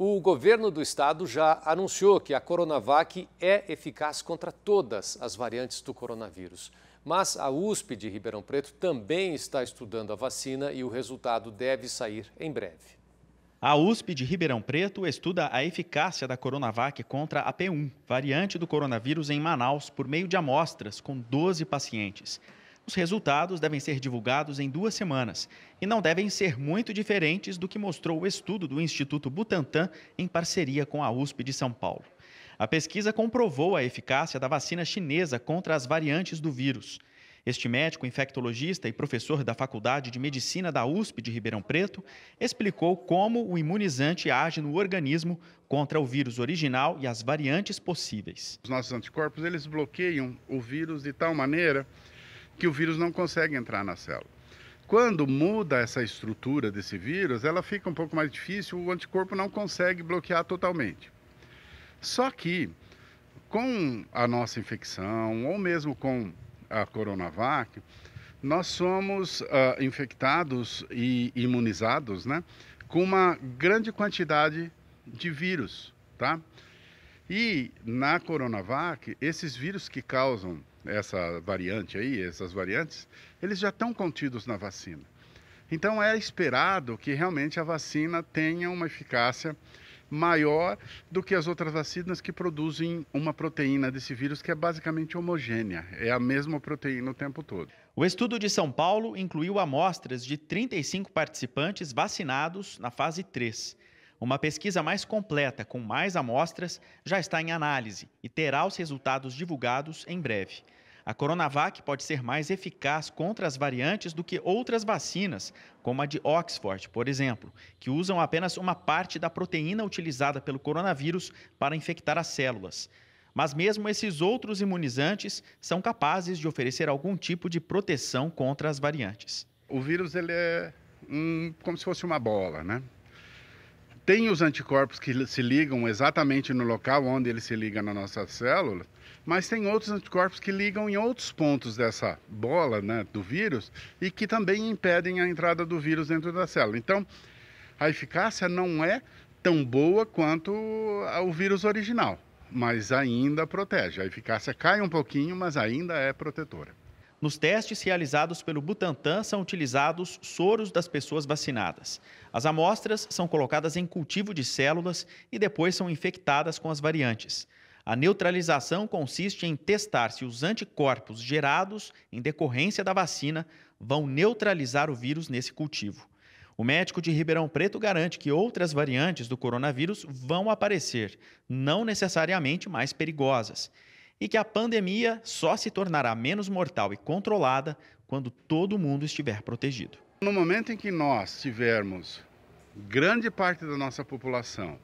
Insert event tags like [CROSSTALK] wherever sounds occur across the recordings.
O governo do estado já anunciou que a Coronavac é eficaz contra todas as variantes do coronavírus. Mas a USP de Ribeirão Preto também está estudando a vacina e o resultado deve sair em breve. A USP de Ribeirão Preto estuda a eficácia da Coronavac contra a P1, variante do coronavírus em Manaus, por meio de amostras com 12 pacientes. Os resultados devem ser divulgados em duas semanas e não devem ser muito diferentes do que mostrou o estudo do Instituto Butantan em parceria com a USP de São Paulo. A pesquisa comprovou a eficácia da vacina chinesa contra as variantes do vírus. Este médico infectologista e professor da Faculdade de Medicina da USP de Ribeirão Preto explicou como o imunizante age no organismo contra o vírus original e as variantes possíveis. Os nossos anticorpos eles bloqueiam o vírus de tal maneira que o vírus não consegue entrar na célula. Quando muda essa estrutura desse vírus, ela fica um pouco mais difícil, o anticorpo não consegue bloquear totalmente. Só que com a nossa infecção, ou mesmo com a Coronavac, nós somos uh, infectados e imunizados né, com uma grande quantidade de vírus. Tá? E na Coronavac, esses vírus que causam essa variante aí, essas variantes, eles já estão contidos na vacina. Então é esperado que realmente a vacina tenha uma eficácia maior do que as outras vacinas que produzem uma proteína desse vírus que é basicamente homogênea, é a mesma proteína o tempo todo. O estudo de São Paulo incluiu amostras de 35 participantes vacinados na fase 3. Uma pesquisa mais completa, com mais amostras, já está em análise e terá os resultados divulgados em breve. A Coronavac pode ser mais eficaz contra as variantes do que outras vacinas, como a de Oxford, por exemplo, que usam apenas uma parte da proteína utilizada pelo coronavírus para infectar as células. Mas mesmo esses outros imunizantes são capazes de oferecer algum tipo de proteção contra as variantes. O vírus ele é hum, como se fosse uma bola, né? tem os anticorpos que se ligam exatamente no local onde ele se liga na nossa célula, mas tem outros anticorpos que ligam em outros pontos dessa bola né, do vírus e que também impedem a entrada do vírus dentro da célula. Então, a eficácia não é tão boa quanto o vírus original, mas ainda protege. A eficácia cai um pouquinho, mas ainda é protetora. Nos testes realizados pelo Butantan são utilizados soros das pessoas vacinadas. As amostras são colocadas em cultivo de células e depois são infectadas com as variantes. A neutralização consiste em testar se os anticorpos gerados em decorrência da vacina vão neutralizar o vírus nesse cultivo. O médico de Ribeirão Preto garante que outras variantes do coronavírus vão aparecer, não necessariamente mais perigosas e que a pandemia só se tornará menos mortal e controlada quando todo mundo estiver protegido. No momento em que nós tivermos grande parte da nossa população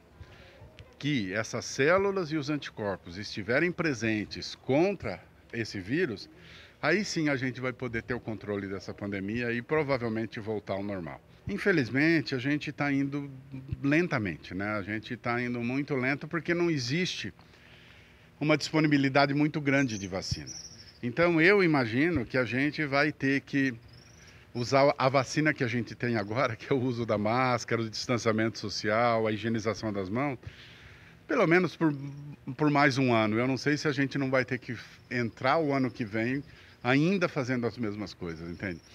que essas células e os anticorpos estiverem presentes contra esse vírus, aí sim a gente vai poder ter o controle dessa pandemia e provavelmente voltar ao normal. Infelizmente, a gente está indo lentamente, né? A gente está indo muito lento porque não existe uma disponibilidade muito grande de vacina. Então eu imagino que a gente vai ter que usar a vacina que a gente tem agora, [LAUGHS] que é o uso da máscara, o distanciamento social, a higienização das mãos, pelo menos por, por mais um ano. Eu não sei se a gente não vai ter que entrar o ano que vem ainda fazendo as mesmas coisas, entende?